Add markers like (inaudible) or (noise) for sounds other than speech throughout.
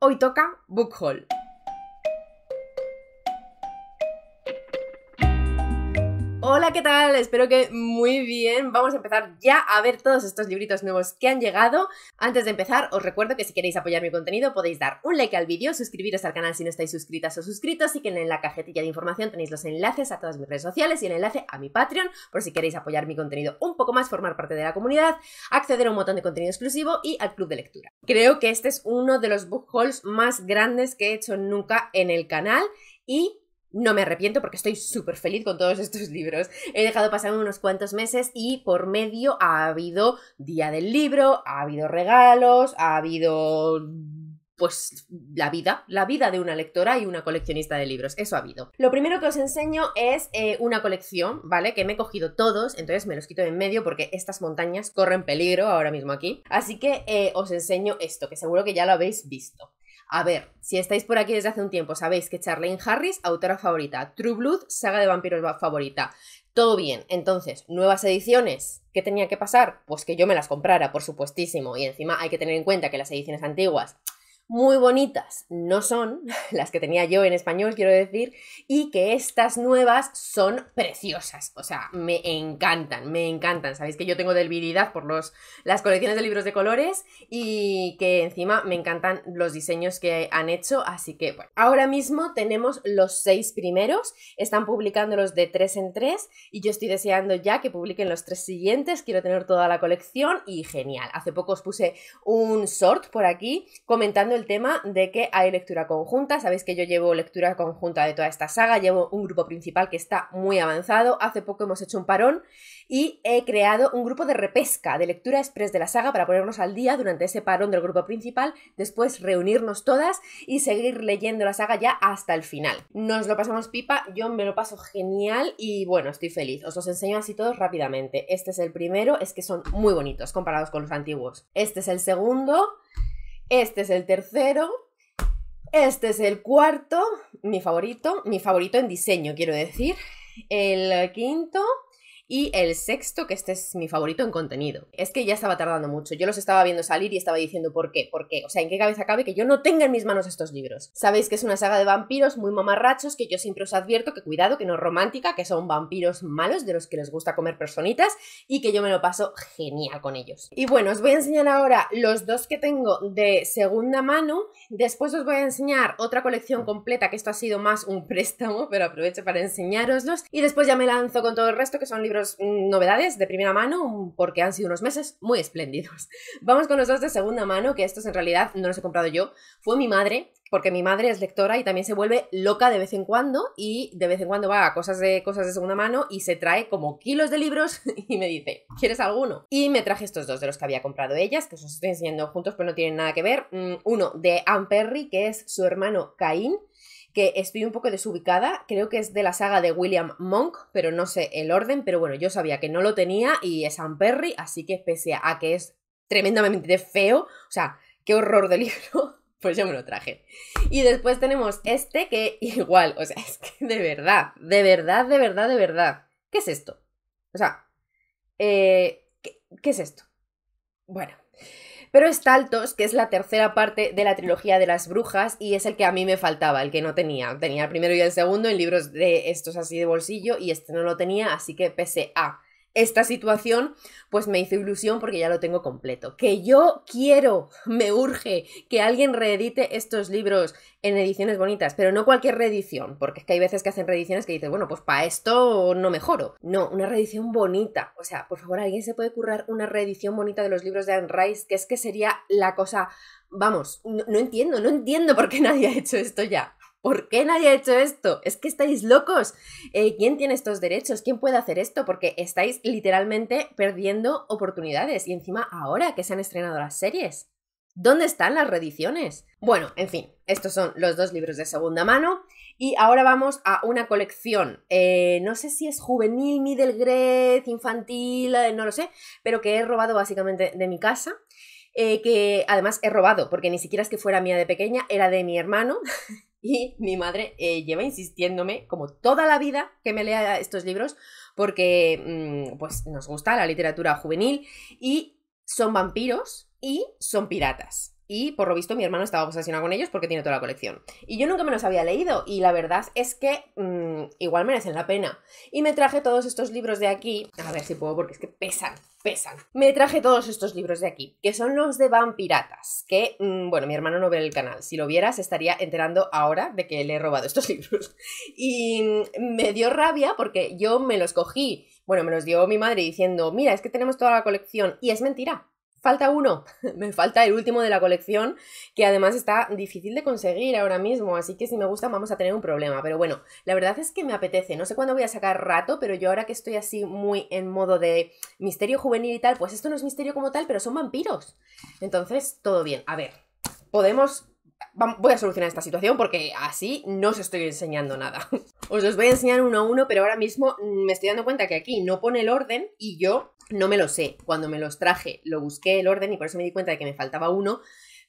Hoy toca Book Haul. Hola, ¿qué tal? Espero que muy bien. Vamos a empezar ya a ver todos estos libritos nuevos que han llegado. Antes de empezar, os recuerdo que si queréis apoyar mi contenido podéis dar un like al vídeo, suscribiros al canal si no estáis suscritas o suscritos y que en la cajetilla de información tenéis los enlaces a todas mis redes sociales y el enlace a mi Patreon por si queréis apoyar mi contenido un poco más, formar parte de la comunidad, acceder a un montón de contenido exclusivo y al club de lectura. Creo que este es uno de los book hauls más grandes que he hecho nunca en el canal y no me arrepiento porque estoy súper feliz con todos estos (laughs) libros. He dejado pasar unos cuantos meses y por medio ha habido día del libro, ha habido regalos, ha habido pues la vida, la vida de una lectora y una coleccionista de libros, eso ha habido. Lo primero que os enseño es eh, una colección, ¿vale? Que me he cogido todos, entonces me los quito de en medio porque estas montañas corren peligro ahora mismo aquí. Así que eh, os enseño esto, que seguro que ya lo habéis visto. A ver, si estáis por aquí desde hace un tiempo, sabéis que Charlene Harris, autora favorita, True Blood, saga de vampiros favorita. Todo bien, entonces, nuevas ediciones. ¿Qué tenía que pasar? Pues que yo me las comprara, por supuestísimo. Y encima hay que tener en cuenta que las ediciones antiguas muy bonitas no son, (laughs) las que tenía yo en español, quiero decir, y que estas nuevas son preciosas. O sea, me encantan, me encantan. Sabéis que yo tengo debilidad por los, las colecciones de libros de colores y que encima me encantan los diseños que han hecho. Así que, bueno, ahora mismo tenemos los seis primeros, están publicándolos de tres en tres y yo estoy deseando ya que publiquen los tres siguientes. Quiero tener toda la colección y genial. Hace poco os puse un sort por aquí comentando el tema de que hay lectura conjunta. Sabéis que yo llevo lectura conjunta de toda esta saga, llevo un grupo principal que está muy avanzado. Hace poco hemos hecho un parón y he creado un grupo de repesca, de lectura express de la saga para ponernos al día durante ese parón del grupo principal, después reunirnos todas y seguir leyendo la saga ya hasta el final. Nos lo pasamos pipa, yo me lo paso genial y bueno, estoy feliz. Os los enseño así todos rápidamente. Este es el primero, es que son muy bonitos comparados con los antiguos. Este es el segundo. Este es el tercero. Este es el cuarto, mi favorito, mi favorito en diseño, quiero decir. El quinto, y el sexto, que este es mi favorito en contenido, es que ya estaba tardando mucho. Yo los estaba viendo salir y estaba diciendo por qué, por qué. O sea, ¿en qué cabeza cabe que yo no tenga en mis manos estos libros? Sabéis que es una saga de vampiros muy mamarrachos que yo siempre os advierto que cuidado, que no es romántica, que son vampiros malos de los que les gusta comer personitas y que yo me lo paso genial con ellos. Y bueno, os voy a enseñar ahora los dos que tengo de segunda mano. Después os voy a enseñar otra colección completa, que esto ha sido más un préstamo, pero aprovecho para enseñároslos. Y después ya me lanzo con todo el resto, que son libros Mm, novedades de primera mano porque han sido unos meses muy espléndidos. (laughs) Vamos con los dos de segunda mano, que estos en realidad no los he comprado yo. Fue mi madre, porque mi madre es lectora y también se vuelve loca de vez en cuando y de vez en cuando va a cosas de, cosas de segunda mano y se trae como kilos de libros (laughs) y me dice, ¿quieres alguno? Y me traje estos dos de los que había comprado ellas, que os estoy enseñando juntos, pero no tienen nada que ver. Mm, uno de Anne Perry, que es su hermano Caín, que estoy un poco desubicada, creo que es de la saga de William Monk, pero no sé el orden, pero bueno, yo sabía que no lo tenía y es Perry, así que pese a que es tremendamente feo, o sea, qué horror de (laughs) libro, pues yo me lo traje. Y después tenemos este que igual, o sea, (laughs) es que de verdad, de verdad, de verdad, de verdad, ¿qué es esto? O sea, eh, ¿qué es esto? Bueno, pero está que es la tercera parte de la trilogía de las brujas y es el que a mí me faltaba, el que no tenía. Tenía el primero y el segundo en libros de estos así de bolsillo y este no lo tenía, así que pese a esta situación, pues me hizo ilusión porque ya lo tengo completo. Que yo quiero, me urge que alguien reedite estos libros en ediciones bonitas, pero no cualquier reedición, porque es que hay veces que hacen reediciones que dices, bueno, pues para esto no mejoro. No, una reedición bonita. O sea, por favor, alguien se puede currar una reedición bonita de los libros de Anne Rice, que es que sería la cosa, vamos, no entiendo, no entiendo por qué nadie ha hecho esto ya. ¿Por qué nadie ha hecho esto? Es que estáis locos. Eh, ¿Quién tiene estos derechos? ¿Quién puede hacer esto? Porque estáis literalmente perdiendo oportunidades y encima ahora que se han estrenado las series. ¿Dónde están las reediciones? Bueno, en fin, estos son los dos libros de segunda mano. Y ahora vamos a una colección, eh, no sé si es juvenil, middle grade, infantil, eh, no lo sé, pero que he robado básicamente de mi casa. que además he robado, porque ni siquiera es que fuera mía de pequeña, era de mi hermano. (laughs) Y mi madre eh, lleva insistiéndome, como toda la vida, que me lea estos libros, porque mm, pues, nos gusta la literatura juvenil y son vampiros y son piratas. Y por lo visto mi hermano estaba obsesionado con ellos porque tiene toda la colección. Y yo nunca me los había leído y la verdad es que mm, igual merecen la pena. Y me traje todos estos libros de aquí, a ver si puedo porque es que pesan. Me traje todos estos libros de aquí, que son los de vampiratas, que, mm, bueno, mi hermano no ve el canal. Si lo viera, se estaría enterando ahora de que le he robado estos (laughs) libros. Y mm, me dio rabia porque yo me los cogí, bueno, me los dio mi madre diciendo, mira, es que tenemos toda la colección, y es mentira. Falta uno, (laughs) me falta el último de la colección, que además está difícil de conseguir ahora mismo, así que si me gusta vamos a tener un problema. Pero bueno, la verdad es que me apetece, no sé cuándo voy a sacar rato, pero yo ahora que estoy así muy en modo de misterio juvenil y tal, pues esto no es misterio como tal, pero son vampiros. Entonces, todo bien. A ver, podemos voy a solucionar esta situación porque así no os estoy enseñando nada. (laughs) Os los voy a enseñar uno a uno, pero ahora mismo mm, me estoy dando cuenta que aquí no pone el orden y yo no me lo sé. Cuando me los traje lo busqué el orden y por eso me di cuenta de que me faltaba uno,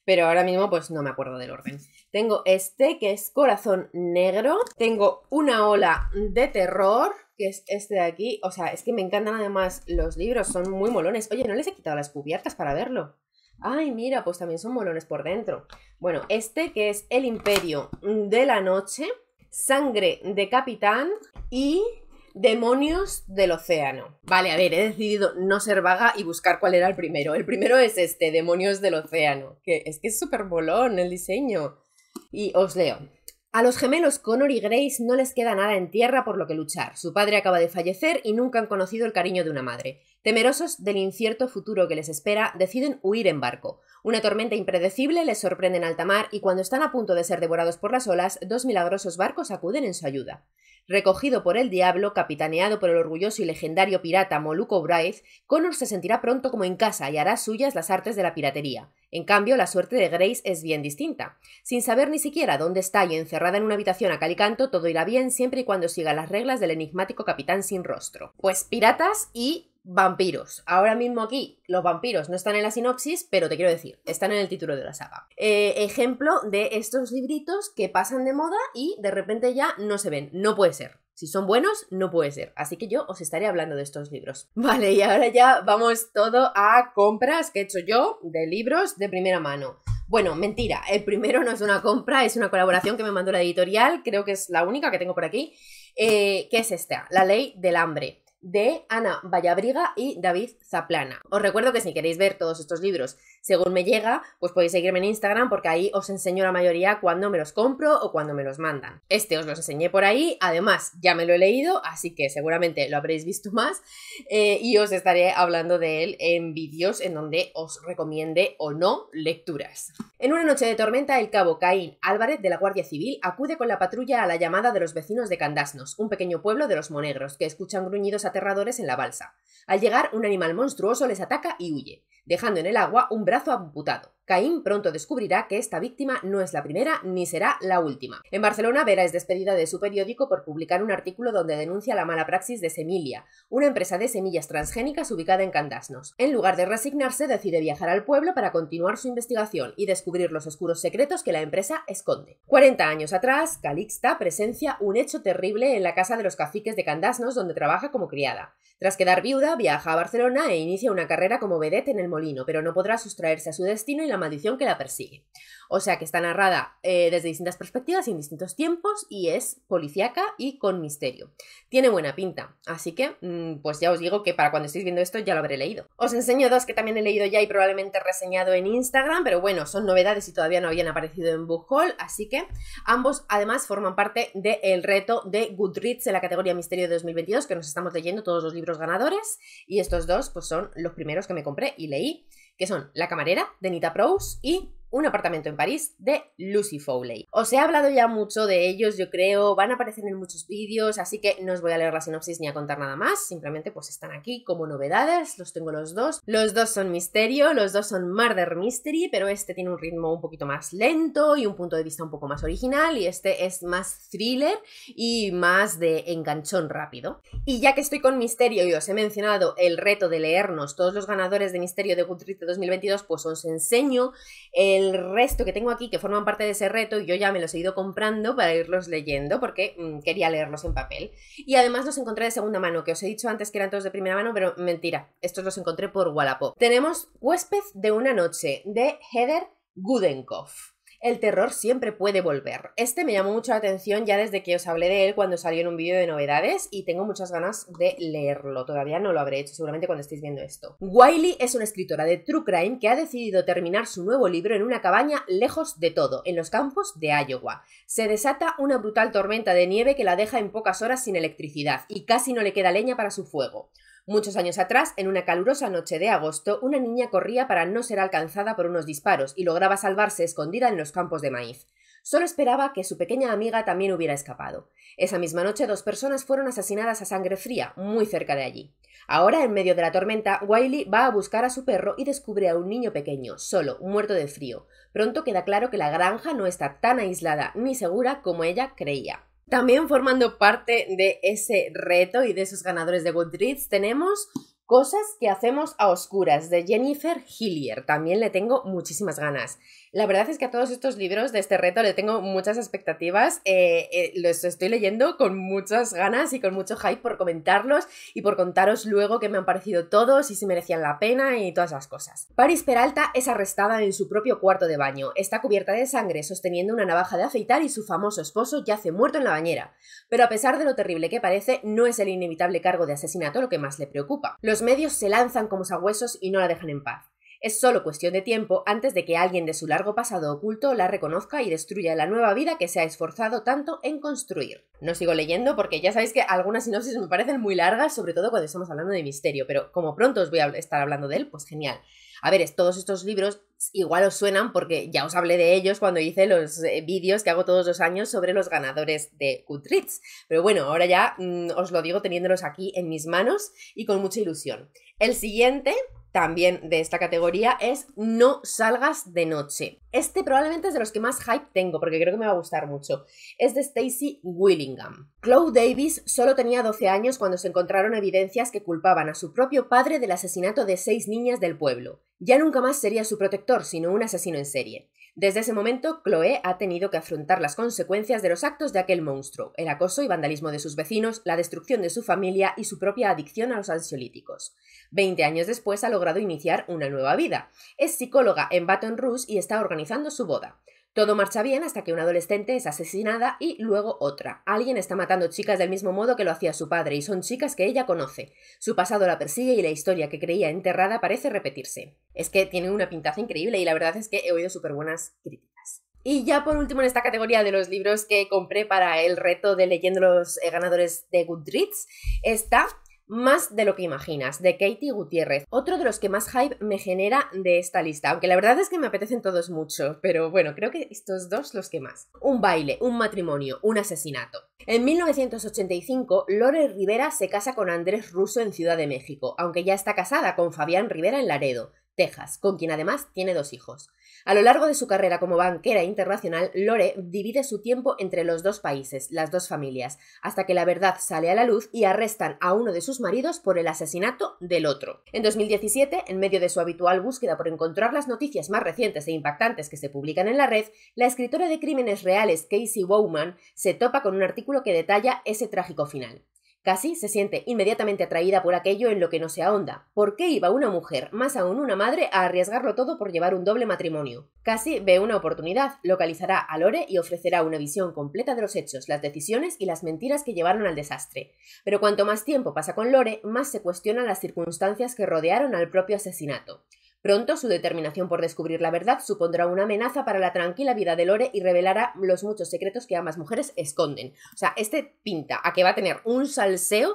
pero ahora mismo pues no me acuerdo del orden. Tengo este que es corazón negro, tengo una ola de terror que es este de aquí, o sea, es que me encantan además los libros, son muy molones. Oye, no les he quitado las cubiertas para verlo. Ay, mira, pues también son molones por dentro. Bueno, este que es El Imperio de la Noche, Sangre de Capitán y Demonios del Océano. Vale, a ver, he decidido no ser vaga y buscar cuál era el primero. El primero es este, Demonios del Océano, que es que es súper molón el diseño. Y os leo. A los gemelos Connor y Grace no les queda nada en tierra por lo que luchar. Su padre acaba de fallecer y nunca han conocido el cariño de una madre. Temerosos del incierto futuro que les espera, deciden huir en barco. Una tormenta impredecible les sorprende en alta mar y cuando están a punto de ser devorados por las olas, dos milagrosos barcos acuden en su ayuda. Recogido por el diablo, capitaneado por el orgulloso y legendario pirata Moluco Braith, Connor se sentirá pronto como en casa y hará suyas las artes de la piratería. En cambio, la suerte de Grace es bien distinta. Sin saber ni siquiera dónde está y encerrada en una habitación a calicanto, todo irá bien siempre y cuando siga las reglas del enigmático capitán sin rostro. Pues piratas y vampiros. Ahora mismo aquí los vampiros no están en la sinopsis, pero te quiero decir, están en el título de la saga. Eh, ejemplo de estos libritos que pasan de moda y de repente ya no se ven. No puede ser. Si son buenos, no puede ser. Así que yo os estaré hablando de estos libros. (laughs) Vale, y ahora ya vamos todo a compras que he hecho yo de libros de primera mano. Bueno, mentira, el primero no es una compra, es una colaboración que me mandó la editorial, creo que es la única que tengo por aquí, ¿Qué eh, que es esta, La Ley del Hambre de Ana Vallabriga y David Zaplana. Os recuerdo que si queréis ver todos estos libros según me llega, pues podéis seguirme en Instagram porque ahí os enseño la mayoría cuando me los compro o cuando me los mandan. Este os los enseñé por ahí, además ya me lo he leído, así que seguramente lo habréis visto (laughs) más eh, y os estaré hablando de él en vídeos en donde os recomiende o no lecturas. En una noche de tormenta, el cabo Caín Álvarez de la Guardia Civil acude con la patrulla a la llamada de los vecinos de Candasnos, un pequeño pueblo de los Monegros, que escuchan gruñidos aterradores en la balsa. Al llegar, un animal monstruoso les ataca y huye, dejando en el agua un brazo amputado. Caín pronto descubrirá que esta víctima no es la primera ni será la última. En Barcelona, Vera es despedida de su periódico por publicar un artículo donde denuncia la mala praxis de Semilia, una empresa de semillas transgénicas ubicada en Candasnos. En lugar de resignarse, decide viajar al pueblo para continuar su investigación y descubrir los oscuros secretos que la empresa esconde. 40 años atrás, Calixta presencia un hecho terrible en la casa de los caciques de Candasnos donde trabaja como criada. Tras quedar viuda, viaja a Barcelona e inicia una carrera como vedette en el molino, pero no podrá sustraerse a su destino y la maldición que la persigue. O sea que está narrada eh, desde distintas perspectivas y en distintos tiempos y es policíaca y con misterio. Tiene buena pinta, así que mm, pues ya os digo que para cuando estéis viendo esto ya lo habré leído. Os enseño dos que también he leído ya y probablemente reseñado en Instagram, pero bueno, son novedades y todavía no habían aparecido en Book así que ambos además forman parte del reto de Goodreads en la categoría Misterio de 2022 que nos estamos leyendo todos los libros ganadores y estos dos pues son los primeros que me compré y leí que son la camarera de Nita Prose y un apartamento en París de Lucy Foley Os he hablado ya mucho de ellos, yo creo, van a aparecer en muchos vídeos, así que no os voy a leer la sinopsis ni a contar nada más, simplemente pues están aquí como novedades, los tengo los dos. Los dos son misterio, los dos son murder mystery, pero este tiene un ritmo un poquito más lento y un punto de vista un poco más original y este es más thriller y más de enganchón rápido. Y ya que estoy con misterio y os he mencionado el reto de leernos todos los ganadores de misterio de Goodreads 2022, pues os enseño el resto que tengo aquí, que forman parte de ese reto, y yo ya me los he ido comprando para irlos leyendo porque mm, quería leerlos en papel. Y además los encontré de segunda mano, que os he dicho antes que eran todos de primera mano, pero mentira, estos los encontré por Wallapop. Tenemos Huésped de una noche, de Heather Gudenkoff. El terror siempre puede volver. Este me llamó mucho la atención ya desde que os hablé de él cuando salió en un vídeo de novedades y tengo muchas ganas de leerlo. Todavía no lo habré hecho, seguramente cuando estéis viendo esto. Wiley es una escritora de True Crime que ha decidido terminar su nuevo libro en una cabaña lejos de todo, en los campos de Iowa. Se desata una brutal tormenta de nieve que la deja en pocas horas sin electricidad y casi no le queda leña para su fuego. Muchos años atrás, en una calurosa noche de agosto, una niña corría para no ser alcanzada por unos disparos y lograba salvarse escondida en los campos de maíz. Solo esperaba que su pequeña amiga también hubiera escapado. Esa misma noche dos personas fueron asesinadas a sangre fría, muy cerca de allí. Ahora, en medio de la tormenta, Wiley va a buscar a su perro y descubre a un niño pequeño, solo, muerto de frío. Pronto queda claro que la granja no está tan aislada ni segura como ella creía. También formando parte de ese reto y de esos ganadores de Goodreads tenemos Cosas que hacemos a oscuras de Jennifer Hillier. También le tengo muchísimas ganas. La verdad es que a todos estos libros de este reto le tengo muchas expectativas. Eh, eh, los estoy leyendo con muchas ganas y con mucho hype por comentarlos y por contaros luego qué me han parecido todos y si merecían la pena y todas las cosas. Paris Peralta es arrestada en su propio cuarto de baño. Está cubierta de sangre, sosteniendo una navaja de afeitar y su famoso esposo yace muerto en la bañera. Pero a pesar de lo terrible que parece, no es el inevitable cargo de asesinato lo que más le preocupa. Los medios se lanzan como sabuesos y no la dejan en paz. Es solo cuestión de tiempo antes de que alguien de su largo pasado oculto la reconozca y destruya la nueva vida que se ha esforzado tanto en construir. No sigo leyendo porque ya sabéis que algunas sinopsis me parecen muy largas, sobre todo cuando estamos hablando de misterio, pero como pronto os voy a estar hablando de él, pues genial. A ver, todos estos libros igual os suenan porque ya os hablé de ellos cuando hice los eh, vídeos que hago todos los años sobre los ganadores de Goodreads. Pero bueno, ahora ya mm, os lo digo teniéndolos aquí en mis manos y con mucha ilusión. El siguiente también de esta categoría es No salgas de noche. Este probablemente es de los que más hype tengo porque creo que me va a gustar mucho. Es de Stacy Willingham. Chloe Davis solo tenía 12 años cuando se encontraron evidencias que culpaban a su propio padre del asesinato de seis niñas del pueblo. Ya nunca más sería su protector, sino un asesino en serie. Desde ese momento, Chloe ha tenido que afrontar las consecuencias de los actos de aquel monstruo, el acoso y vandalismo de sus vecinos, la destrucción de su familia y su propia adicción a los ansiolíticos. Veinte años después ha logrado iniciar una nueva vida. Es psicóloga en Baton Rouge y está organizando su boda. Todo marcha bien hasta que una adolescente es asesinada y luego otra. Alguien está matando chicas del mismo modo que lo hacía su padre y son chicas que ella conoce. Su pasado la persigue y la historia que creía enterrada parece repetirse. Es que tiene una pintaza increíble y la verdad es que he oído súper buenas críticas. Y ya por último en esta categoría de los libros que compré para el reto de leyendo los eh, ganadores de Goodreads está más de lo que imaginas, de Katie Gutiérrez, otro de los que más hype me genera de esta lista, aunque la verdad es que me apetecen todos mucho, pero bueno, creo que estos dos los que más. Un baile, un matrimonio, un asesinato. En 1985, Lore Rivera se casa con Andrés Russo en Ciudad de México, aunque ya está casada con Fabián Rivera en Laredo. Texas, con quien además tiene dos hijos. A lo largo de su carrera como banquera internacional, Lore divide su tiempo entre los dos países, las dos familias, hasta que la verdad sale a la luz y arrestan a uno de sus maridos por el asesinato del otro. En 2017, en medio de su habitual búsqueda por encontrar las noticias más recientes e impactantes que se publican en la red, la escritora de crímenes reales Casey Bowman se topa con un artículo que detalla ese trágico final. Casi se siente inmediatamente atraída por aquello en lo que no se ahonda. ¿Por qué iba una mujer, más aún una madre, a arriesgarlo todo por llevar un doble matrimonio? Casi ve una oportunidad, localizará a Lore y ofrecerá una visión completa de los hechos, las decisiones y las mentiras que llevaron al desastre. Pero cuanto más tiempo pasa con Lore, más se cuestionan las circunstancias que rodearon al propio asesinato. Pronto su determinación por descubrir la verdad supondrá una amenaza para la tranquila vida de Lore y revelará los muchos secretos que ambas mujeres esconden. O sea, este pinta a que va a tener un salseo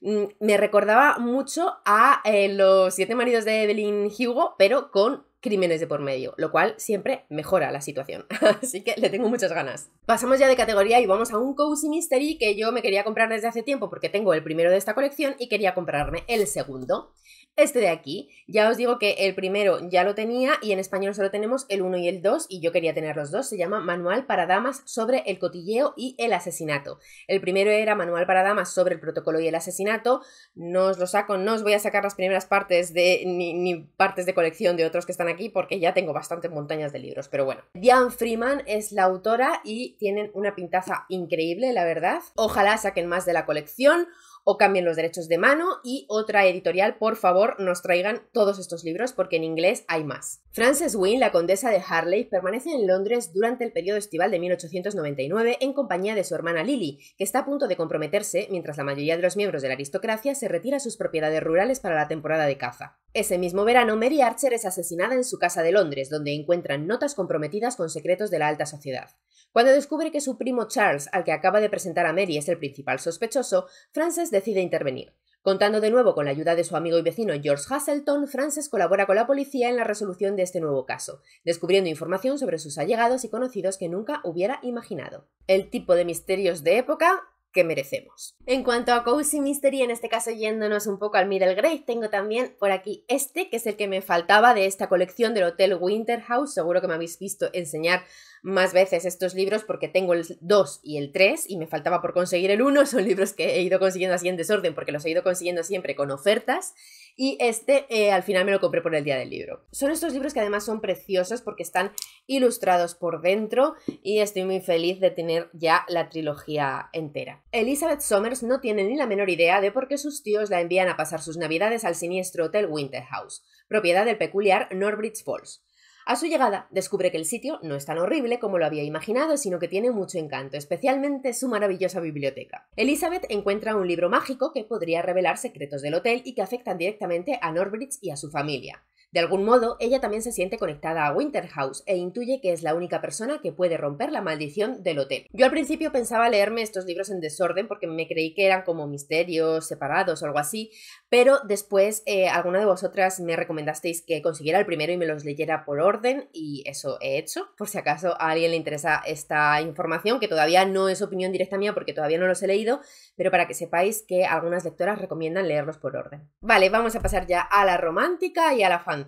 mm, me recordaba mucho a eh, los siete maridos de Evelyn Hugo, pero con crímenes de por medio, lo cual siempre mejora la situación. (laughs) Así que le tengo muchas ganas. Pasamos ya de categoría y vamos a un Cozy Mystery que yo me quería comprar desde hace tiempo porque tengo el primero de esta colección y quería comprarme el segundo. Este de aquí, ya os digo que el primero ya lo tenía y en español solo tenemos el 1 y el 2 y yo quería tener los dos. Se llama Manual para Damas sobre el cotilleo y el asesinato. El primero era Manual para Damas sobre el protocolo y el asesinato. No os lo saco, no os voy a sacar las primeras partes de ni, ni partes de colección de otros que están aquí porque ya tengo bastantes montañas de libros, pero bueno. Diane Freeman es la autora y tienen una pintaza increíble, la verdad. Ojalá saquen más de la colección o cambien los derechos de mano y otra editorial, por favor, nos traigan todos estos libros porque en inglés hay más. Frances Wynne, la condesa de Harley, permanece en Londres durante el periodo estival de 1899 en compañía de su hermana Lily, que está a punto de comprometerse mientras la mayoría de los miembros de la aristocracia se retira a sus propiedades rurales para la temporada de caza. Ese mismo verano, Mary Archer es asesinada en su casa de Londres, donde encuentran notas comprometidas con secretos de la alta sociedad. Cuando descubre que su primo Charles, al que acaba de presentar a Mary, es el principal sospechoso, Frances decide intervenir. Contando de nuevo con la ayuda de su amigo y vecino George Hasselton, Frances colabora con la policía en la resolución de este nuevo caso, descubriendo información sobre sus allegados y conocidos que nunca hubiera imaginado. El tipo de misterios de época que merecemos. En cuanto a Cozy Mystery, en este caso yéndonos un poco al Middle Grade, tengo también por aquí este, que es el que me faltaba de esta colección del Hotel Winterhouse. Seguro que me habéis visto enseñar más veces estos libros porque tengo el 2 y el 3 y me faltaba por conseguir el 1. (laughs) Son libros que he ido consiguiendo así en desorden porque los he ido consiguiendo siempre con ofertas. Y este eh, al final me lo compré por el día del libro. Son estos libros que además son preciosos porque están ilustrados por dentro y estoy muy feliz de tener ya la trilogía entera. Elizabeth Somers no tiene ni la menor idea de por qué sus tíos la envían a pasar sus navidades al siniestro Hotel Winterhouse, propiedad del peculiar Norbridge Falls a su llegada, descubre que el sitio no es tan horrible como lo había imaginado, sino que tiene mucho encanto, especialmente su maravillosa biblioteca. Elizabeth encuentra un libro mágico que podría revelar secretos del hotel y que afectan directamente a Norbridge y a su familia. De algún modo, ella también se siente conectada a Winterhouse e intuye que es la única persona que puede romper la maldición del hotel. Yo al principio pensaba leerme estos libros en desorden porque me creí que eran como misterios separados o algo así, pero después eh, alguna de vosotras me recomendasteis que consiguiera el primero y me los leyera por orden y eso he hecho, por si acaso a alguien le interesa esta información, que todavía no es opinión directa mía porque todavía no los he leído, pero para que sepáis que algunas lectoras recomiendan leerlos por orden. Vale, vamos a pasar ya a la romántica y a la fan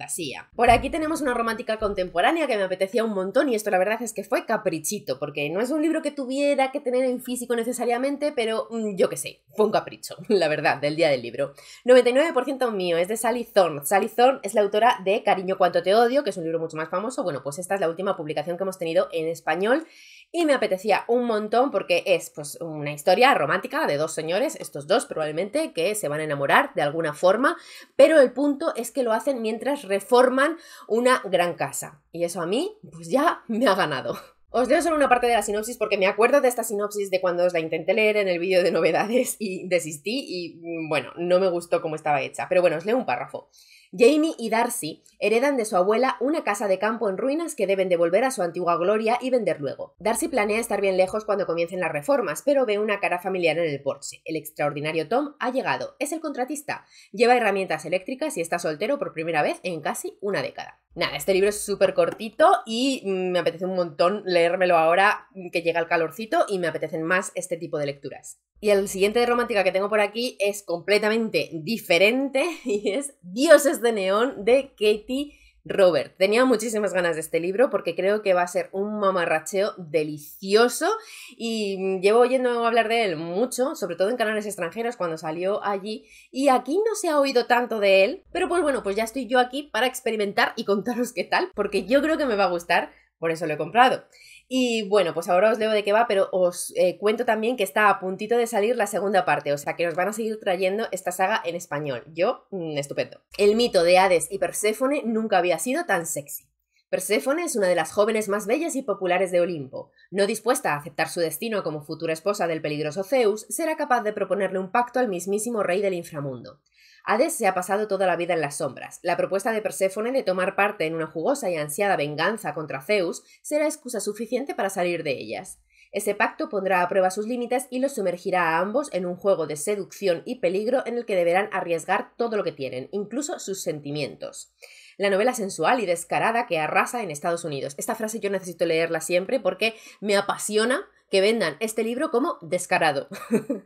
por aquí tenemos una romántica contemporánea que me apetecía un montón y esto la verdad es que fue caprichito, porque no es un libro que tuviera que tener en físico necesariamente, pero mm, yo qué sé, fue un capricho, (laughs) la verdad, del día del libro. 99% mío es de Sally Thorne. Sally Thorne es la autora de Cariño cuanto te odio, que es un libro mucho más famoso. Bueno, pues esta es la última publicación que hemos tenido en español y me apetecía un montón porque es pues una historia romántica de dos señores, estos dos probablemente que se van a enamorar de alguna forma, pero el punto es que lo hacen mientras reforman una gran casa y eso a mí pues ya me ha ganado. Os leo solo una parte de la sinopsis porque me acuerdo de esta sinopsis de cuando os la intenté leer en el vídeo de novedades y desistí y mm, bueno, no me gustó cómo estaba hecha. Pero bueno, os leo un párrafo. Jamie y Darcy heredan de su abuela una casa de campo en ruinas que deben devolver a su antigua gloria y vender luego. Darcy planea estar bien lejos cuando comiencen las reformas, pero ve una cara familiar en el porche. El extraordinario Tom ha llegado, es el contratista, lleva herramientas eléctricas y está soltero por primera vez en casi una década. Nada, este libro es súper cortito y mm, me apetece un montón leérmelo ahora que llega el calorcito y me apetecen más este tipo de lecturas. Y el siguiente de romántica que tengo por aquí es completamente diferente (laughs) y es Dios es de Neón de Katie Robert. Tenía muchísimas ganas de este libro porque creo que va a ser un mamarracheo delicioso y llevo oyendo hablar de él mucho, sobre todo en canales extranjeros cuando salió allí y aquí no se ha oído tanto de él, pero pues bueno, pues ya estoy yo aquí para experimentar y contaros qué tal porque yo creo que me va a gustar, por eso lo he comprado. Y bueno, pues ahora os leo de qué va, pero os eh, cuento también que está a puntito de salir la segunda parte, o sea que nos van a seguir trayendo esta saga en español. Yo, mm, estupendo. El mito de Hades y Perséfone nunca había sido tan sexy. Perséfone es una de las jóvenes más bellas y populares de Olimpo. No dispuesta a aceptar su destino como futura esposa del peligroso Zeus, será capaz de proponerle un pacto al mismísimo rey del inframundo. Hades se ha pasado toda la vida en las sombras. La propuesta de Perséfone de tomar parte en una jugosa y ansiada venganza contra Zeus será excusa suficiente para salir de ellas. Ese pacto pondrá a prueba sus límites y los sumergirá a ambos en un juego de seducción y peligro en el que deberán arriesgar todo lo que tienen, incluso sus sentimientos. La novela sensual y descarada que arrasa en Estados Unidos. Esta frase yo necesito leerla siempre porque me apasiona que vendan este libro como descarado. (laughs)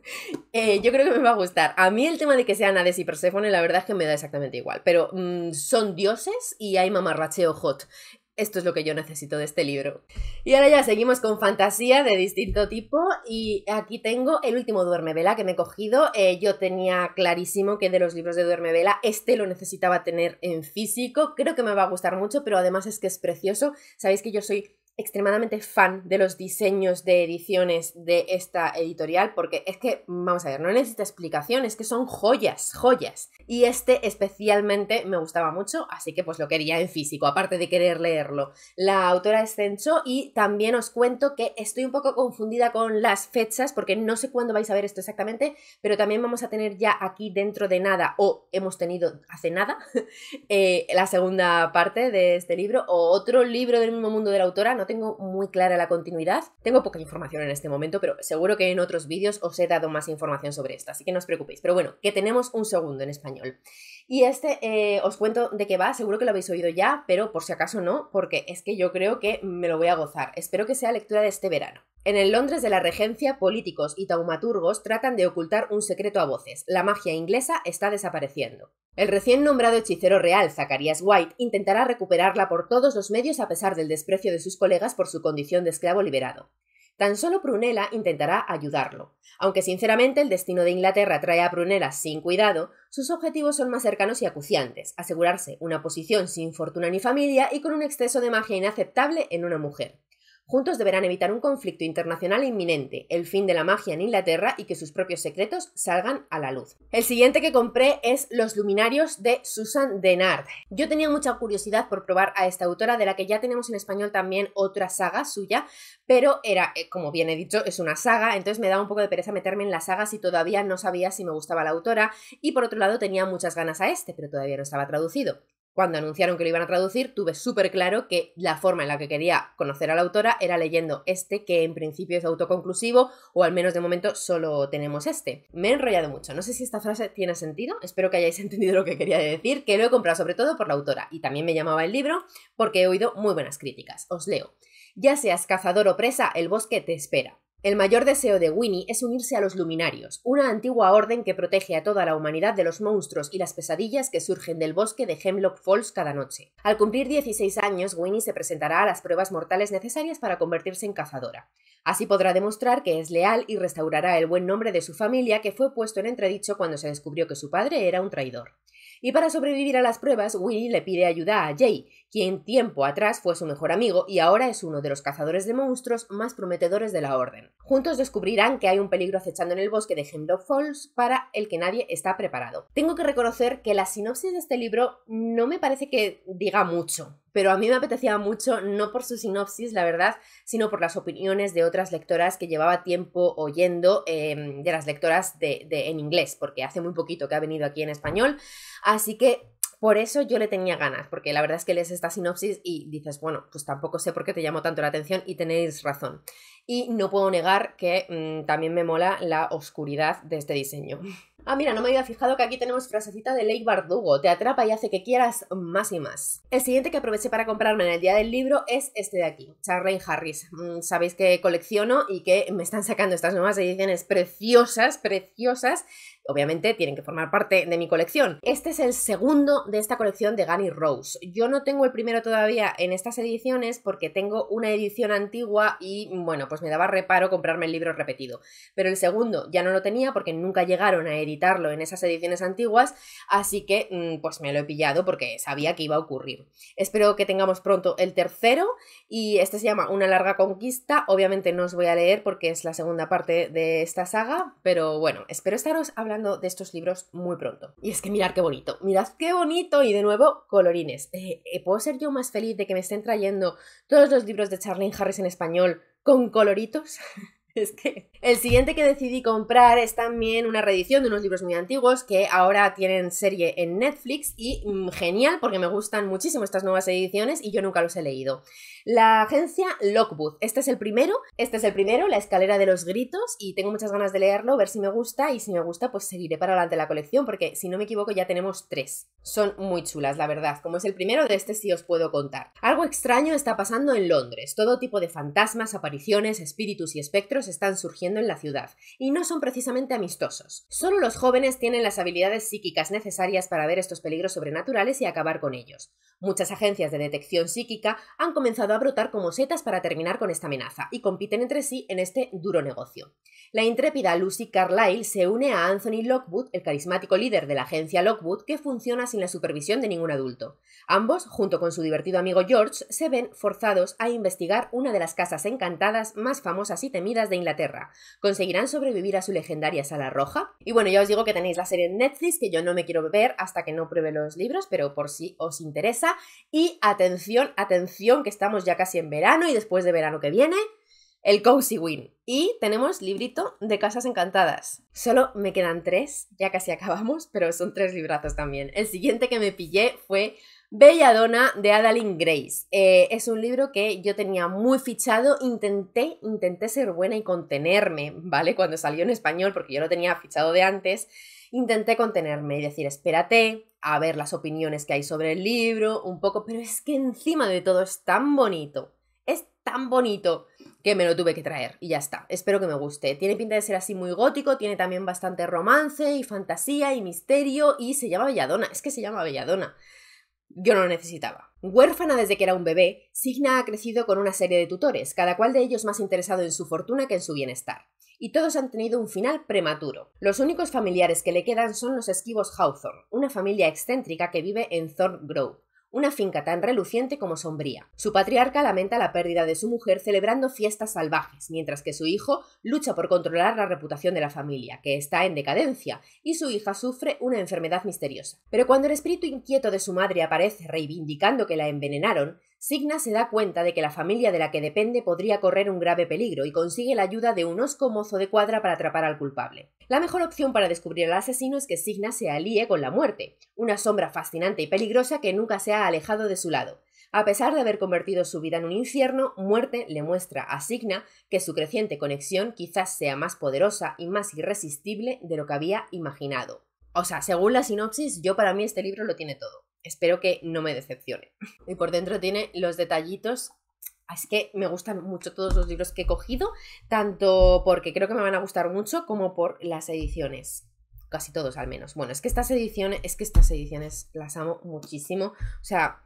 Eh, yo creo que me va a gustar. A mí el tema de que sean Hades y Perséfone, la verdad es que me da exactamente igual, pero mm, son dioses y hay mamarracheo hot. Esto es lo que yo necesito de este libro. Y ahora ya seguimos con fantasía de distinto tipo y aquí tengo el último Duerme Vela que me he cogido. Eh, yo tenía clarísimo que de los libros de Duerme Vela este lo necesitaba tener en físico. Creo que me va a gustar mucho, pero además es que es precioso. Sabéis que yo soy extremadamente fan de los diseños de ediciones de esta editorial porque es que, vamos a ver, no necesita explicación, es que son joyas, joyas. Y este especialmente me gustaba mucho, así que pues lo quería en físico, aparte de querer leerlo. La autora es y también os cuento que estoy un poco confundida con las fechas porque no sé cuándo vais a ver esto exactamente, pero también vamos a tener ya aquí dentro de nada o hemos tenido hace nada (laughs) eh, la segunda parte de este libro o otro libro del mismo mundo de la autora, no tengo muy clara la continuidad. Tengo poca información en este momento, pero seguro que en otros vídeos os he dado más información sobre esto, así que no os preocupéis. Pero bueno, que tenemos un segundo en español. Y este eh, os cuento de qué va, seguro que lo habéis oído ya, pero por si acaso no, porque es que yo creo que me lo voy a gozar. Espero que sea lectura de este verano. En el Londres de la Regencia, políticos y taumaturgos tratan de ocultar un secreto a voces. La magia inglesa está desapareciendo. El recién nombrado hechicero real, Zacharias White, intentará recuperarla por todos los medios a pesar del desprecio de sus colegas por su condición de esclavo liberado. Tan solo Prunella intentará ayudarlo. Aunque sinceramente el destino de Inglaterra trae a Prunella sin cuidado, sus objetivos son más cercanos y acuciantes, asegurarse una posición sin fortuna ni familia y con un exceso de magia inaceptable en una mujer. Juntos deberán evitar un conflicto internacional inminente, el fin de la magia en Inglaterra y que sus propios secretos salgan a la luz. El siguiente que compré es Los Luminarios de Susan Denard. Yo tenía mucha curiosidad por probar a esta autora, de la que ya tenemos en español también otra saga suya, pero era, eh, como bien he dicho, es una saga, entonces me daba un poco de pereza meterme en la saga si todavía no sabía si me gustaba la autora, y por otro lado tenía muchas ganas a este, pero todavía no estaba traducido cuando anunciaron que lo iban a traducir, tuve súper claro que la forma en la que quería conocer a la autora era leyendo este, que en principio es autoconclusivo, o al menos de momento solo tenemos este. Me he enrollado mucho, no sé si esta frase tiene sentido, espero que hayáis (laughs) entendido lo que quería decir, que lo he comprado sobre todo por la autora, y también me llamaba el libro porque he oído muy buenas críticas. Os leo. Ya seas cazador o presa, el bosque te espera. El mayor deseo de Winnie es unirse a los Luminarios, una antigua orden que protege a toda la humanidad de los monstruos y las pesadillas que surgen del bosque de Hemlock Falls cada noche. Al cumplir 16 años, Winnie se presentará a las pruebas mortales necesarias para convertirse en cazadora. Así podrá demostrar que es leal y restaurará el buen nombre de su familia que fue puesto en entredicho cuando se descubrió que su padre era un traidor. Y para sobrevivir a las pruebas, Winnie le pide ayuda a Jay, quien tiempo atrás fue su mejor amigo y ahora es uno de los cazadores de monstruos más prometedores de la Orden. Juntos descubrirán que hay un peligro acechando en el bosque de Hemlock Falls para el que nadie está preparado. Tengo que reconocer que la sinopsis de este libro no me parece que diga mucho, pero a mí me apetecía mucho, no por su sinopsis, la verdad, sino por las opiniones de otras lectoras que llevaba tiempo oyendo, em, de las lectoras de, de, en inglés, porque hace muy poquito que ha venido aquí en español. Así que por eso yo le tenía ganas, porque la verdad es que lees esta sinopsis y dices, bueno, pues tampoco sé por qué te llamó tanto la atención y tenéis razón. Y no puedo negar que mm, también me mola la oscuridad de este diseño. Ah, mira, no me había fijado que aquí tenemos frasecita de Lake Bardugo. Te atrapa y hace que quieras más y más. El siguiente que aproveché para comprarme en el día del libro es este de aquí, Charlene Harris. Mm, sabéis que colecciono y que me están sacando estas nuevas ediciones preciosas, preciosas obviamente tienen que formar parte de mi colección. Este es el segundo de esta colección de Gunny Rose. Yo no tengo el primero todavía en estas ediciones porque tengo una edición antigua y bueno, pues me daba reparo comprarme el libro repetido. Pero el segundo ya no lo tenía porque nunca llegaron a editar en esas ediciones antiguas, así que mm, pues me lo he pillado porque sabía que iba a ocurrir. Espero que tengamos pronto el tercero y este se llama Una larga conquista, obviamente no os voy a leer porque es la segunda parte de esta saga, pero bueno, espero estaros hablando de estos libros muy pronto. Y es que mirad qué bonito, mirad qué bonito y de nuevo colorines. Eh, eh, ¿Puedo ser yo más feliz de que me estén trayendo todos los libros de Charlene Harris en español con coloritos? (laughs) que... El siguiente que decidí comprar es también una reedición de unos libros muy antiguos que ahora tienen serie en Netflix y mm, genial porque me gustan muchísimo estas nuevas ediciones y yo nunca los he leído. La agencia Lockwood. Este es el primero, este es el primero, La escalera de los gritos, y tengo muchas ganas de leerlo, ver si me gusta, y si me gusta, pues seguiré para adelante la colección, porque si no me equivoco ya tenemos tres. Son muy chulas, la verdad. Como es el primero, de este sí os puedo contar. Algo extraño está pasando en Londres. Todo tipo de fantasmas, apariciones, espíritus y espectros están surgiendo en la ciudad, y no son precisamente amistosos. Solo los jóvenes tienen las habilidades psíquicas necesarias para ver estos peligros sobrenaturales y acabar con ellos. Muchas agencias de detección psíquica han comenzado a brotar como setas para terminar con esta amenaza y compiten entre sí en este duro negocio. La intrépida Lucy Carlyle se une a Anthony Lockwood, el carismático líder de la agencia Lockwood, que funciona sin la supervisión de ningún adulto. Ambos, junto con su divertido amigo George, se ven forzados a investigar una de las casas encantadas más famosas y temidas de Inglaterra. ¿Conseguirán sobrevivir a su legendaria sala roja? Y bueno, ya os digo que tenéis la serie en Netflix, que yo no me quiero ver hasta que no pruebe los libros, pero por si os interesa. Y atención, atención, que estamos ya casi en verano y después de verano que viene, el Cozy Win. Y tenemos librito de Casas Encantadas. Solo me quedan tres, ya casi acabamos, pero son tres librazos también. El siguiente que me pillé fue Belladona de Adaline Grace. Eh, es un libro que yo tenía muy fichado, intenté, intenté ser buena y contenerme, ¿vale? Cuando salió en español, porque yo lo tenía fichado de antes. Intenté contenerme y decir, espérate, a ver las opiniones que hay sobre el libro, un poco, pero es que encima de todo es tan bonito, es tan bonito que me lo tuve que traer y ya está. Espero que me guste. Tiene pinta de ser así muy gótico, tiene también bastante romance y fantasía y misterio y se llama Belladona, es que se llama Belladona. Yo no lo necesitaba. Huérfana desde que era un bebé, Signa ha crecido con una serie de tutores, cada cual de ellos más interesado en su fortuna que en su bienestar. Y todos han tenido un final prematuro. Los únicos familiares que le quedan son los esquivos Hawthorne, una familia excéntrica que vive en Thorn Grove, una finca tan reluciente como sombría. Su patriarca lamenta la pérdida de su mujer celebrando fiestas salvajes, mientras que su hijo lucha por controlar la reputación de la familia, que está en decadencia, y su hija sufre una enfermedad misteriosa. Pero cuando el espíritu inquieto de su madre aparece reivindicando que la envenenaron, Signa se da cuenta de que la familia de la que depende podría correr un grave peligro y consigue la ayuda de un osco mozo de cuadra para atrapar al culpable. La mejor opción para descubrir al asesino es que Signa se alíe con la muerte, una sombra fascinante y peligrosa que nunca se ha alejado de su lado. A pesar de haber convertido su vida en un infierno, Muerte le muestra a Signa que su creciente conexión quizás sea más poderosa y más irresistible de lo que había imaginado. O sea, según la sinopsis, yo para mí este libro lo tiene todo. Espero que no me decepcione. Y por dentro tiene los detallitos ah, es que me gustan mucho todos los libros que he cogido, tanto porque creo que me van a gustar mucho como por las ediciones. Casi todos al menos. Bueno, es que estas ediciones, es que estas ediciones las amo muchísimo. O sea,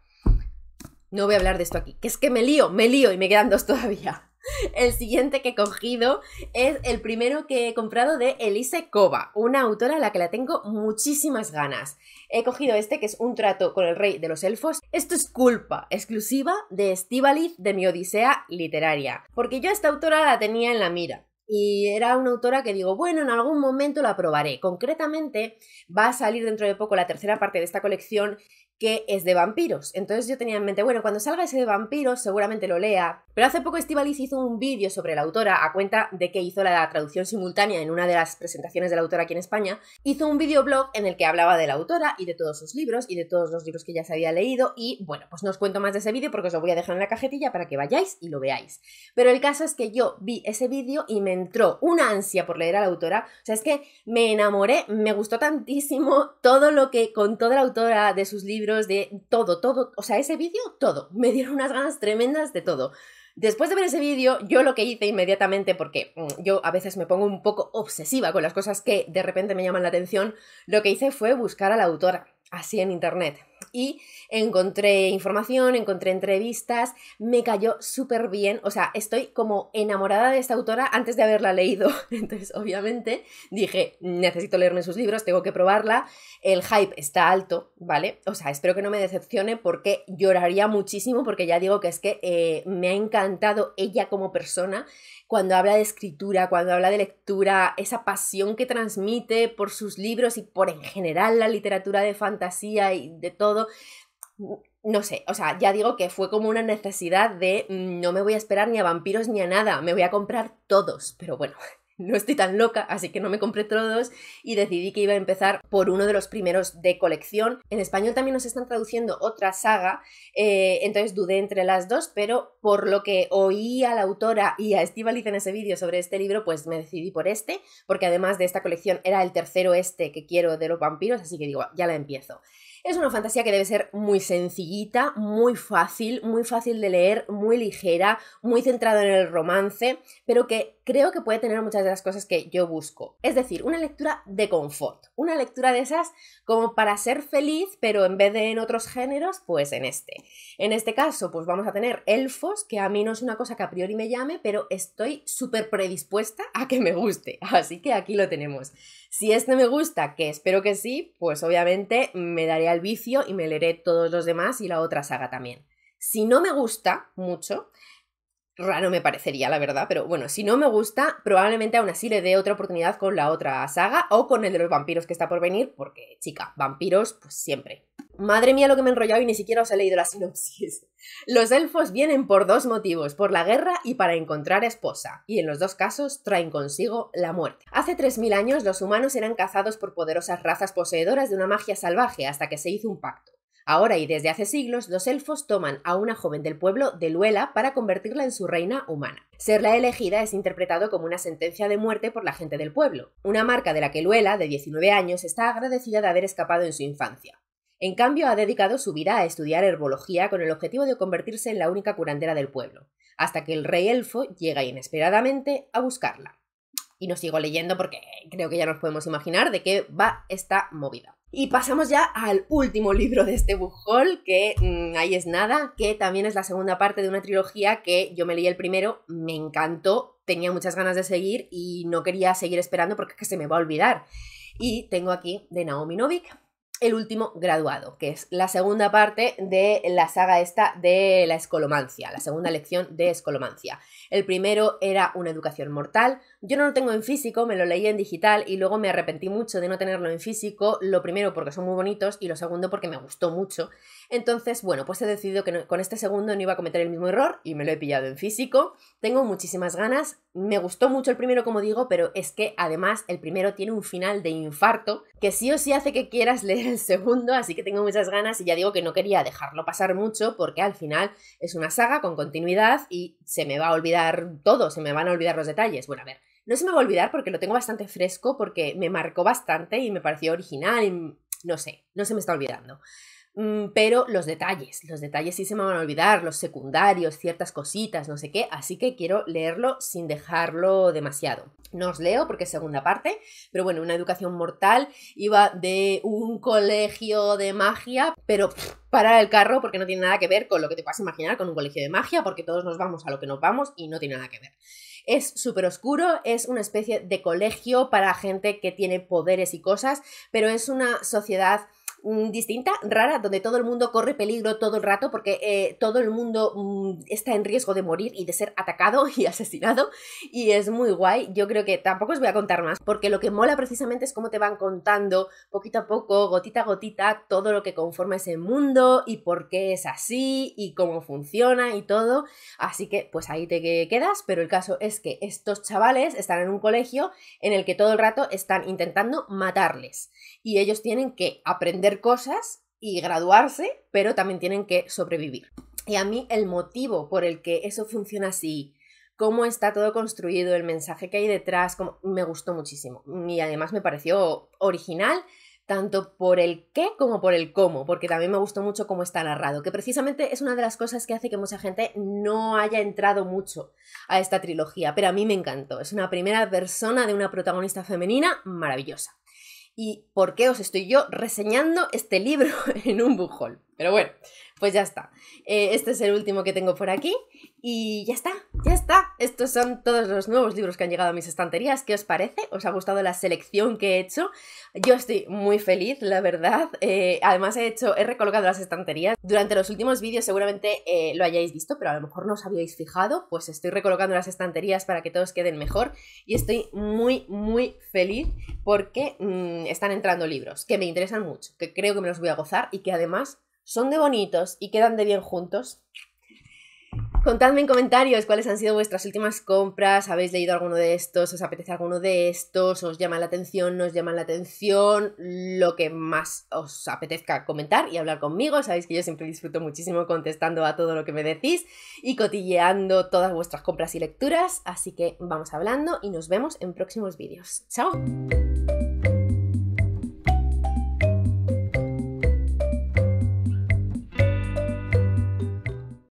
no voy a hablar de esto aquí. Que es que me lío, me lío y me quedan dos todavía. (laughs) El siguiente que he cogido es el primero que he comprado de Elise Kova, una autora a la que la tengo muchísimas ganas. He cogido este que es un trato con el rey de los elfos. Esto es culpa exclusiva de Estivaliz de mi Odisea literaria, porque yo a esta autora la tenía en la mira. Y era una autora que digo, bueno, en algún momento la probaré. Concretamente, va a salir dentro de poco la tercera parte de esta colección que es de vampiros. Entonces yo tenía en mente, bueno, cuando salga ese de vampiros seguramente lo lea. Pero hace poco Estivalis hizo un vídeo sobre la autora a cuenta de que hizo la traducción simultánea en una de las presentaciones de la autora aquí en España. Hizo un videoblog en el que hablaba de la autora y de todos sus libros y de todos los libros que ya se había leído. Y bueno, pues no os cuento más de ese vídeo porque os lo voy a dejar en la cajetilla para que vayáis y lo veáis. Pero el caso es que yo vi ese vídeo y me entró una ansia por leer a la autora. O sea, es que me enamoré, me gustó tantísimo todo lo que contó de la autora, de sus libros de todo, todo. O sea, ese vídeo, todo. Me dieron unas ganas tremendas de todo. Después de ver ese vídeo, yo lo que hice inmediatamente, porque mm, yo a veces me pongo un poco obsesiva con las cosas que de repente me llaman la atención, lo que hice fue buscar a la autora, así en internet y encontré información, encontré entrevistas, me cayó súper bien, o sea, estoy como enamorada de esta autora antes de haberla leído, (laughs) entonces obviamente dije, necesito leerme sus libros, tengo que probarla, el hype está alto, ¿vale? O sea, espero que no me decepcione porque lloraría muchísimo porque ya digo que es que eh, me ha encantado ella como persona, cuando habla de escritura, cuando habla de lectura, esa pasión que transmite por sus libros y por en general la literatura de fantasía y de todo. No sé, o sea, ya digo que fue como una necesidad de mm, no me voy a esperar ni a vampiros ni a nada, me voy a comprar todos, pero bueno, no estoy tan loca, así que no me compré todos y decidí que iba a empezar por uno de los primeros de colección. En español también nos están traduciendo otra saga, eh, entonces dudé entre las dos, pero por lo que oí a la autora y a Estivaliz en ese vídeo sobre este libro, pues me decidí por este, porque además de esta colección era el tercero este que quiero de los vampiros, así que digo, ya la empiezo. Es una fantasía que debe ser muy sencillita, muy fácil, muy fácil de leer, muy ligera, muy centrada en el romance, pero que creo que puede tener muchas de las cosas que yo busco. Es decir, una lectura de confort, una lectura de esas como para ser feliz, pero en vez de en otros géneros, pues en este. En este caso, pues vamos a tener elfos, que a mí no es una cosa que a priori me llame, pero estoy súper predispuesta a que me guste. Así que aquí lo tenemos. Si este me gusta, que espero que sí, pues obviamente me daré al vicio y me leeré todos los demás y la otra saga también. Si no me gusta mucho, raro me parecería, la verdad, pero bueno, si no me gusta, probablemente aún así le dé otra oportunidad con la otra saga o con el de los vampiros que está por venir, porque, chica, vampiros, pues siempre. Madre mía, lo que me he enrollado y ni siquiera os he leído la (laughs) sinopsis. Los elfos vienen por dos motivos, por la guerra y para encontrar esposa, y en los dos casos traen consigo la muerte. Hace 3.000 años los humanos eran cazados por poderosas razas poseedoras de una magia salvaje hasta que se hizo un pacto. Ahora y desde hace siglos, los elfos toman a una joven del pueblo de Luela para convertirla en su reina humana. Ser la elegida es interpretado como una sentencia de muerte por la gente del pueblo, una marca de la que Luela, de 19 años, está agradecida de haber escapado en su infancia. En cambio, ha dedicado su vida a estudiar herbología con el objetivo de convertirse en la única curandera del pueblo, hasta que el rey elfo llega inesperadamente a buscarla. Y no sigo leyendo porque creo que ya nos podemos imaginar de qué va esta movida. Y pasamos ya al último libro de este book que mm, ahí es nada, que también es la segunda parte de una trilogía que yo me leí el primero, me encantó, tenía muchas ganas de seguir y no quería seguir esperando porque que se me va a olvidar. Y tengo aquí de Naomi Novik el último graduado, que es la segunda parte de la saga esta de la escolomancia, la segunda lección de escolomancia. El primero era una educación mortal. Yo no lo tengo en físico, me lo leí en digital y luego me arrepentí mucho de no tenerlo en físico, lo primero porque son muy bonitos y lo segundo porque me gustó mucho. Entonces, bueno, pues he decidido que con este segundo no iba a cometer el mismo error y me lo he pillado en físico. Tengo muchísimas ganas, me gustó mucho el primero como digo, pero es que además el primero tiene un final de infarto que sí o sí hace que quieras leer segundo, así que tengo muchas ganas y ya digo que no quería dejarlo pasar mucho porque al final es una saga con continuidad y se me va a olvidar todo, se me van a olvidar los detalles. Bueno, a ver, no se me va a olvidar porque lo tengo bastante fresco, porque me marcó bastante y me pareció original y no sé, no se me está olvidando. Mm, pero los detalles, los detalles sí se me van a olvidar, los secundarios, ciertas cositas, no sé qué, así que quiero leerlo sin dejarlo demasiado. No os leo porque es segunda parte, pero bueno, una educación mortal iba de un colegio de magia, pero para el carro porque no tiene nada que ver con lo que te puedas imaginar con un colegio de magia, porque todos nos vamos a lo que nos vamos y no tiene nada que ver. Es súper oscuro, es una especie de colegio para gente que tiene poderes y cosas, pero es una sociedad Mm, distinta, rara, donde todo el mundo corre peligro todo el rato porque eh, todo el mundo mm, está en riesgo de morir y de ser atacado (laughs) y asesinado y es muy guay. Yo creo que tampoco os voy a contar más porque lo que mola precisamente es cómo te van contando poquito a poco, gotita a gotita, todo lo que conforma ese mundo y por qué es así y cómo funciona y todo. Así que pues ahí te quedas, pero el caso es que estos chavales están en un colegio en el que todo el rato están intentando matarles y ellos tienen que aprender cosas y graduarse, pero también tienen que sobrevivir. Y a mí el motivo por el que eso funciona así, cómo está todo construido, el mensaje que hay detrás, como, me gustó muchísimo. Y además me pareció original, tanto por el qué como por el cómo, porque también me gustó mucho cómo está narrado, que precisamente es una de las cosas que hace que mucha gente no haya entrado mucho a esta trilogía, pero a mí me encantó. Es una primera persona de una protagonista femenina maravillosa y por qué os estoy yo reseñando este libro (laughs) en un bujol. Pero bueno, pues ya está. Eh, este es el último que tengo por aquí. Y ya está, ya está. Estos son todos los nuevos libros que han llegado a mis estanterías. ¿Qué os parece? ¿Os ha gustado la selección que he hecho? Yo estoy muy feliz, la verdad. Eh, además he hecho, he recolocado las estanterías. Durante los últimos vídeos seguramente eh, lo hayáis visto, pero a lo mejor no os habíais fijado. Pues estoy recolocando las estanterías para que todos queden mejor. Y estoy muy, muy feliz porque mm, están entrando libros que me interesan mucho, que creo que me los voy a gozar y que además son de bonitos y quedan de bien juntos. Contadme en comentarios cuáles han sido vuestras últimas compras, habéis leído alguno de estos, os apetece alguno de estos, os llama la atención, nos llama la atención, lo que más os apetezca comentar y hablar conmigo. Sabéis que yo siempre disfruto muchísimo contestando a todo lo que me decís y cotilleando todas vuestras compras y lecturas, así que vamos hablando y nos vemos en próximos vídeos. ¡Chao!